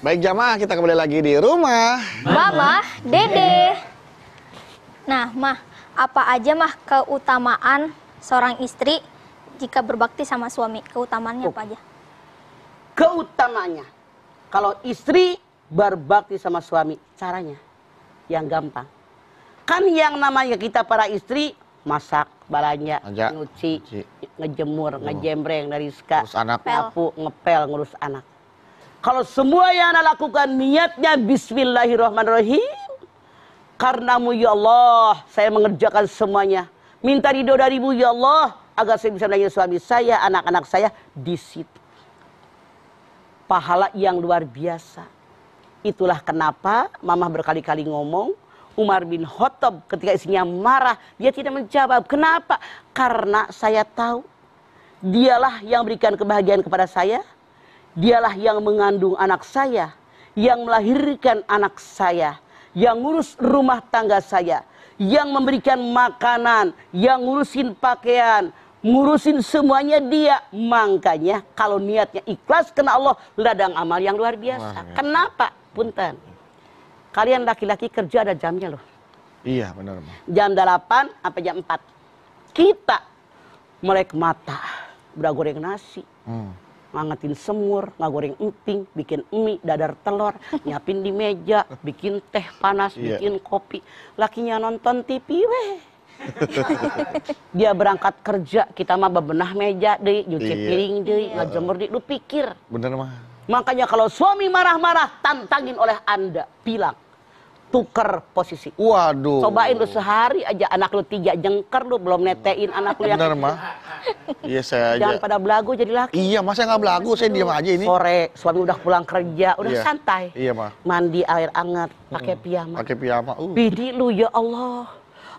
Baik jamaah, kita kembali lagi di rumah. Mama, Dede. Nah, Mah, apa aja Mah keutamaan seorang istri jika berbakti sama suami? Keutamaannya apa oh. aja? Keutamanya, kalau istri berbakti sama suami, caranya yang gampang. Kan yang namanya kita para istri, masak, balanya, nyuci, ngejemur, oh. ngejembreng dari ska, ngepel, ngepel, ngurus anak kalau semua yang anda lakukan niatnya bismillahirrahmanirrahim. Karenamu ya Allah, saya mengerjakan semuanya. Minta ridho darimu ya Allah, agar saya bisa melayani suami saya, anak-anak saya di situ. Pahala yang luar biasa. Itulah kenapa mama berkali-kali ngomong, Umar bin Khattab ketika istrinya marah, dia tidak menjawab. Kenapa? Karena saya tahu dialah yang berikan kebahagiaan kepada saya, dialah yang mengandung anak saya, yang melahirkan anak saya, yang ngurus rumah tangga saya, yang memberikan makanan, yang ngurusin pakaian, ngurusin semuanya dia. Makanya kalau niatnya ikhlas kena Allah ladang amal yang luar biasa. Wah, ya. Kenapa? Punten. Kalian laki-laki kerja ada jamnya loh. Iya benar. Jam 8 sampai jam 4. Kita melek mata, udah goreng nasi. Hmm ngangetin semur, ngagoreng emping, bikin mie, dadar telur, nyapin di meja, bikin teh panas, yeah. bikin kopi. Lakinya nonton TV, weh. dia berangkat kerja, kita mah bebenah meja deh, nyuci yeah. piring deh, yeah. ngajemur deh, lu pikir. Bener mah. Makanya kalau suami marah-marah, tantangin oleh Anda, bilang tuker posisi. Waduh. Cobain lu sehari aja anak lu tiga jengker lu belum netein anak lu yang Bener mah. Iya saya aja. Jangan pada belagu jadi laki. Iya, masa nggak belagu saya diam aja ini. Sore suami udah pulang kerja, udah iya. santai. Iya, mah. Mandi air anget, pakai hmm. piyama. Pakai piyama. Uh. Bidi lu ya Allah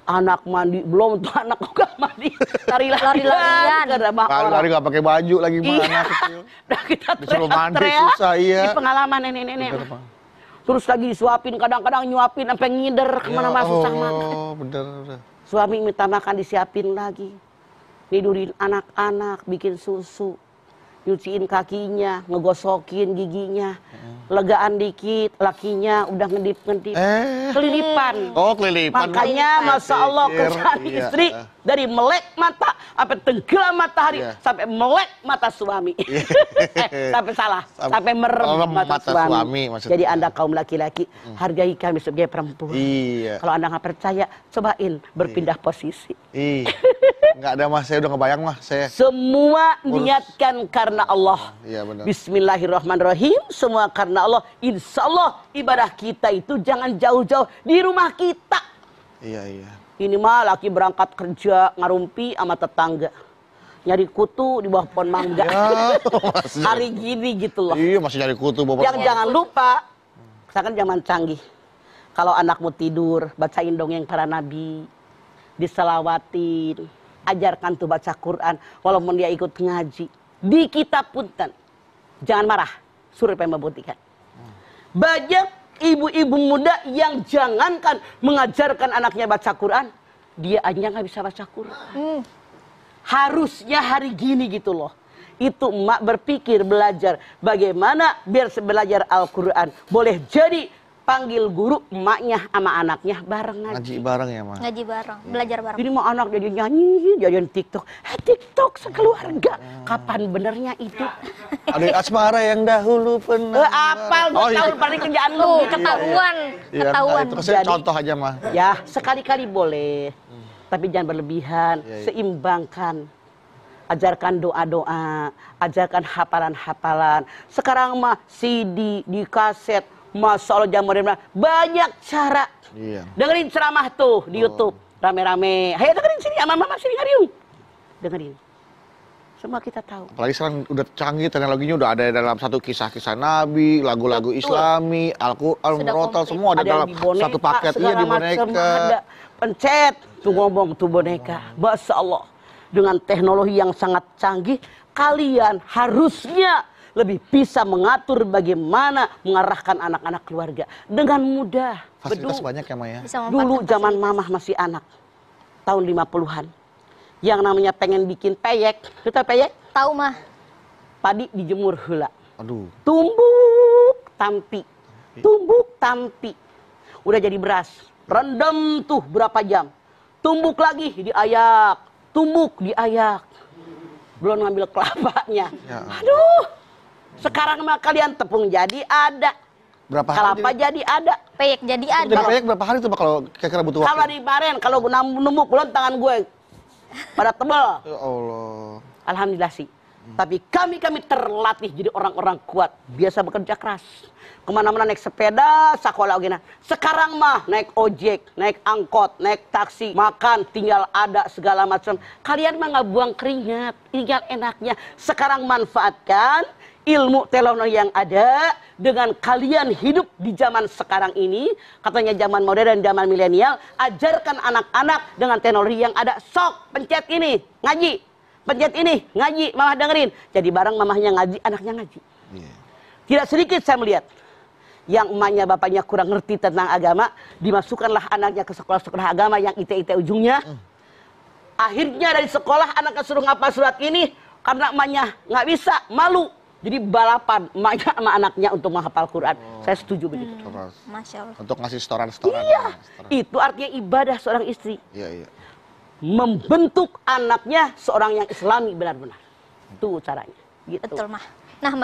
anak mandi belum tuh anak gak mandi lari lari larian lari lari nggak pakai baju lagi mana iya. kecil. Udah kita teriak, teriak. susah iya. Ini pengalaman nenek nenek terus lagi disuapin kadang-kadang nyuapin sampai ngider kemana ya, masuk sama. oh, suami minta makan disiapin lagi nidurin anak-anak bikin susu nyuciin kakinya, ngegosokin giginya, legaan dikit, lakinya udah ngedip-ngedip, eh. kelilipan. Oh kelilipan. Makanya Masya Allah kerjaan iya. istri iya. dari melek mata, sampai tenggelam matahari, iya. sampai melek mata suami. Iya. sampai salah, sampai, merem mata, mata suami. suami Jadi anda kaum laki-laki, hmm. hargai kami sebagai perempuan. Iya. Kalau anda nggak percaya, cobain berpindah iya. posisi. Iya. Enggak ada mas, saya udah ngebayang mas. Saya semua urus. niatkan karena Allah. Iya benar. Bismillahirrahmanirrahim, semua karena Allah. Insya Allah ibadah kita itu jangan jauh-jauh di rumah kita. Iya iya. Ini mah laki berangkat kerja ngarumpi sama tetangga nyari kutu di bawah pohon mangga. Ya, Hari gini gitu loh. Iya, masih nyari kutu bawah Yang jangan lupa, saya kan zaman canggih. Kalau anakmu tidur, bacain dongeng para nabi, diselawatin ajarkan tuh baca Quran walaupun dia ikut ngaji di kitab punten jangan marah survei membuktikan banyak ibu-ibu muda yang jangankan mengajarkan anaknya baca Quran dia aja nggak bisa baca Quran hmm. harusnya hari gini gitu loh itu emak berpikir belajar bagaimana biar belajar Al-Quran boleh jadi panggil guru emaknya sama anaknya bareng ngaji. Ngaji bareng ya, Ma? Ngaji bareng, hmm. belajar bareng. Jadi mau anak jadi nyanyi, jadi TikTok. TikTok sekeluarga. Hmm. Kapan benernya itu? Ada asmara yang dahulu pernah. Eh, apal oh, iya. tahun paling kerjaan lu. Ketahuan, iya, iya. iya ketahuan. Nah, itu jadi, contoh aja, Ma. Ya, sekali-kali boleh. Hmm. Tapi jangan berlebihan, ya, iya. seimbangkan ajarkan doa-doa, ajarkan hafalan-hafalan. Sekarang mah CD di kaset, Masya Allah jamur banyak cara. Iya. Dengerin ceramah tuh di oh. YouTube rame-rame. Ayo dengerin sini, sama mama sini Ariung. Dengerin. Semua kita tahu. Apalagi sekarang udah canggih teknologinya udah ada dalam satu kisah-kisah Nabi, lagu-lagu Islami, Al-Qur'an, Murotal semua ada, ada dalam boneka, satu paket iya di boneka. Ada pencet tuh ngomong tuh boneka. Masya Allah. Dengan teknologi yang sangat canggih, kalian harusnya lebih bisa mengatur bagaimana mengarahkan anak-anak keluarga dengan mudah. Fasilitas Bedu, banyak ya Maya. Dulu zaman mamah masih anak, tahun 50-an. Yang namanya pengen bikin peyek, kita peyek? Tahu mah. Padi dijemur hula. Aduh. Tumbuk tampi. Tumbuk tampi. Udah jadi beras. Rendam tuh berapa jam. Tumbuk lagi diayak. Tumbuk diayak belum ngambil kelapanya. Ya. Aduh, sekarang mah kalian tepung jadi ada. Berapa hari? Kelapa jadi ada. Peyek jadi ada. Dari peyek berapa hari tuh kalau kira-kira butuh waktu? Kalau di Baren, kalau nemu pulang tangan gue pada tebel. Ya Allah. Alhamdulillah sih. Tapi kami kami terlatih jadi orang-orang kuat, biasa bekerja keras. Kemana-mana naik sepeda, sekolah gina. Sekarang mah naik ojek, naik angkot, naik taksi, makan, tinggal ada segala macam. Kalian mah nggak buang keringat, tinggal enaknya. Sekarang manfaatkan ilmu telono yang ada dengan kalian hidup di zaman sekarang ini katanya zaman modern dan zaman milenial ajarkan anak-anak dengan teknologi yang ada sok pencet ini ngaji Pencet ini ngaji, mamah dengerin. Jadi barang mamahnya ngaji, anaknya ngaji. Yeah. Tidak sedikit saya melihat yang emaknya bapaknya kurang ngerti tentang agama, dimasukkanlah anaknya ke sekolah-sekolah agama yang ite-ite ujungnya. Mm. Akhirnya dari sekolah anaknya suruh ngapa surat ini karena emaknya nggak bisa, malu. Jadi balapan emaknya sama anaknya untuk menghafal Quran. Oh. Saya setuju hmm. begitu. Masya Allah. Untuk ngasih setoran-setoran. Iya. Itu artinya ibadah seorang istri. Iya, iya membentuk anaknya seorang yang islami benar-benar. Itu caranya. Gitu. Betul, Mah. Nah,